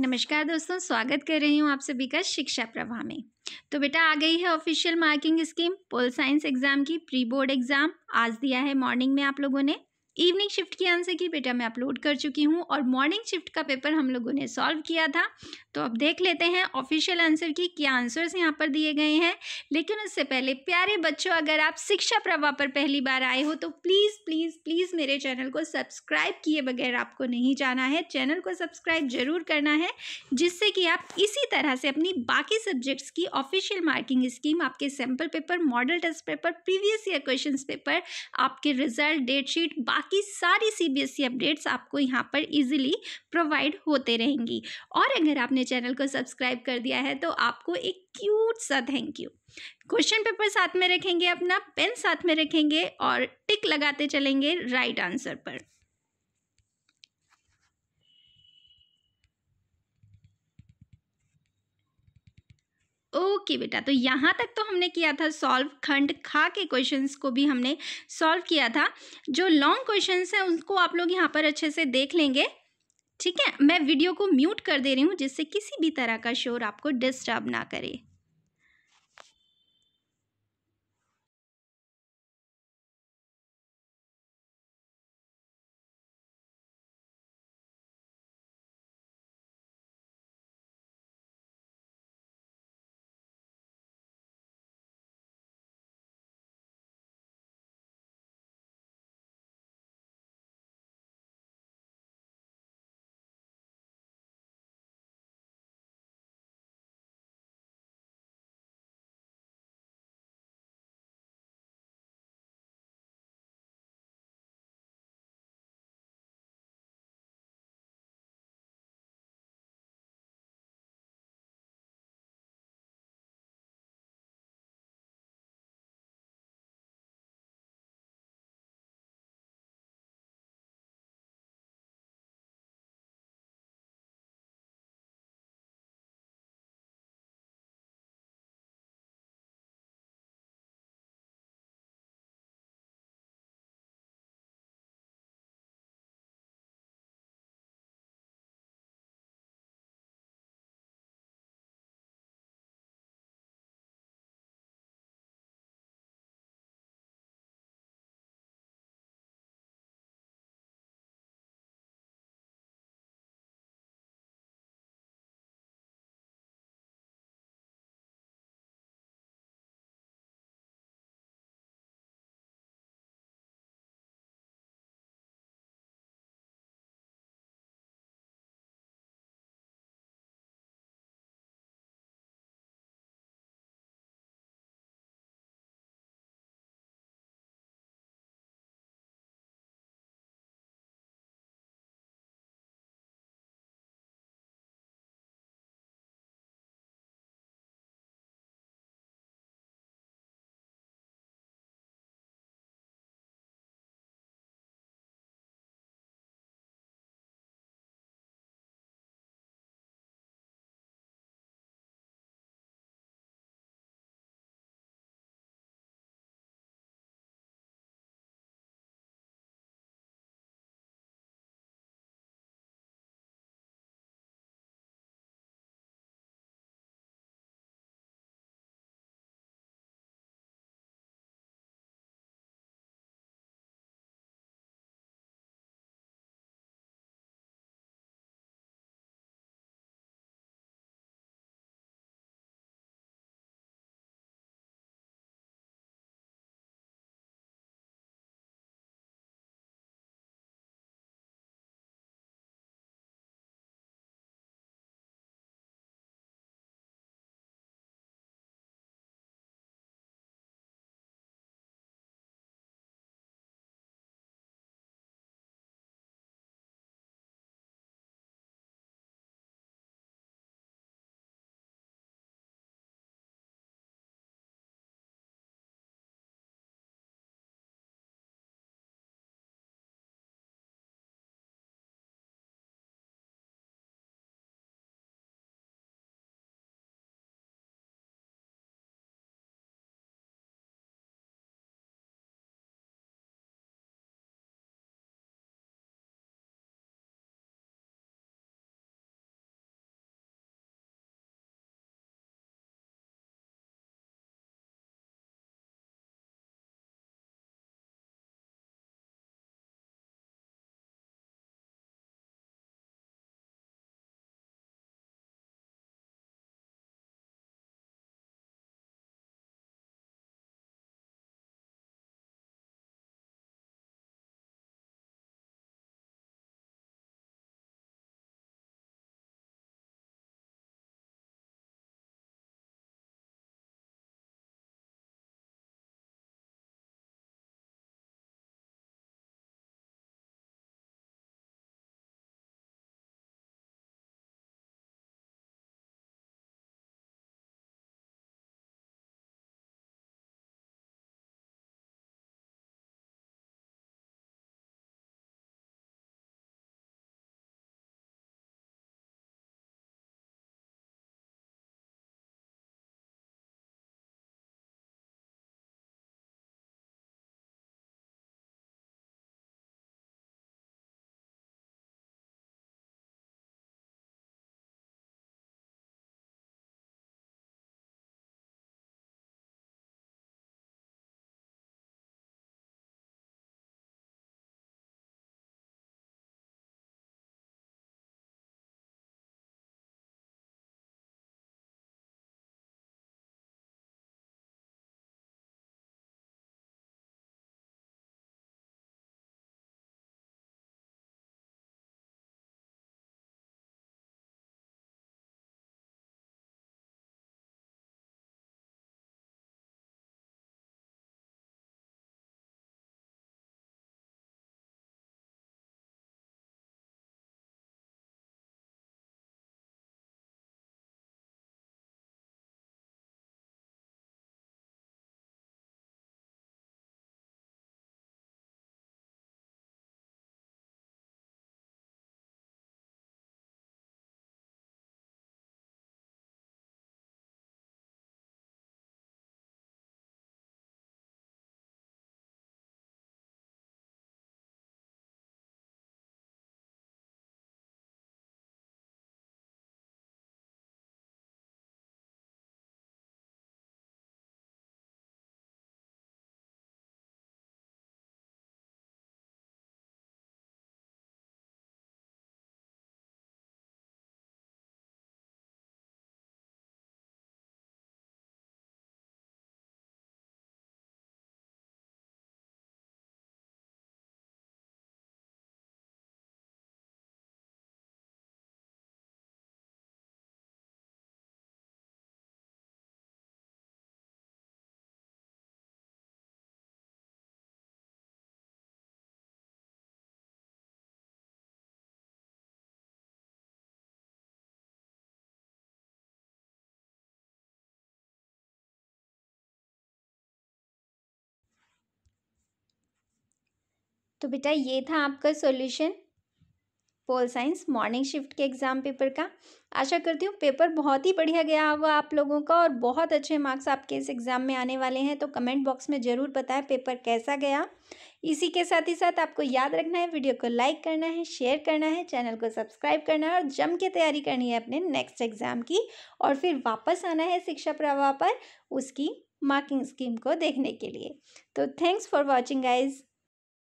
नमस्कार दोस्तों स्वागत कर रही हूँ आप सभी का शिक्षा प्रवाह में तो बेटा आ गई है official marking scheme pol science exam की प्री बोर्ड एग्ज़ाम आज दिया है मॉर्निंग में आप लोगों ने इवनिंग शिफ्ट की आंसर की बेटा मैं अपलोड कर चुकी हूँ और मॉर्निंग शिफ्ट का पेपर हम लोगों ने सॉल्व किया था तो अब देख लेते हैं ऑफिशियल आंसर की क्या आंसर्स यहाँ पर दिए गए हैं लेकिन उससे पहले प्यारे बच्चों अगर आप शिक्षा प्रभाव पर पहली बार आए हो तो प्लीज़ प्लीज़ प्लीज़ मेरे चैनल को सब्सक्राइब किए बगैर आपको नहीं जाना है चैनल को सब्सक्राइब जरूर करना है जिससे कि आप इसी तरह से अपनी बाकी सब्जेक्ट्स की ऑफिशियल मार्किंग स्कीम आपके sample paper model test paper previous year question paper आपके रिजल्ट डेट शीट बा बाकी सारी सीबीएसई अपडेट्स e आपको यहाँ पर इजीली प्रोवाइड होते रहेंगी और अगर आपने चैनल को सब्सक्राइब कर दिया है तो आपको एक क्यूट सा थैंक यू क्वेश्चन पेपर साथ में रखेंगे अपना पेन साथ में रखेंगे और टिक लगाते चलेंगे राइट आंसर पर ओके बेटा तो यहाँ तक तो हमने किया था सॉल्व खंड खा के क्वेश्चंस को भी हमने सॉल्व किया था जो लॉन्ग क्वेश्चंस हैं उनको आप लोग यहाँ पर अच्छे से देख लेंगे ठीक है मैं वीडियो को म्यूट कर दे रही हूँ जिससे किसी भी तरह का शोर आपको डिस्टर्ब ना करे तो बेटा ये था आपका solution pol science morning shift के एग्ज़ाम पेपर का आशा करती हूँ पेपर बहुत ही बढ़िया गया होगा आप लोगों का और बहुत अच्छे मार्क्स आपके इस एग्ज़ाम में आने वाले हैं तो कमेंट बॉक्स में ज़रूर बताएं पेपर कैसा गया इसी के साथ ही साथ आपको याद रखना है वीडियो को लाइक करना है शेयर करना है चैनल को सब्सक्राइब करना है और जम के तैयारी करनी है अपने नेक्स्ट एग्ज़ाम की और फिर वापस आना है शिक्षा प्रवाह पर उसकी मार्किंग स्कीम को देखने के लिए तो थैंक्स फॉर वॉचिंग गाइज़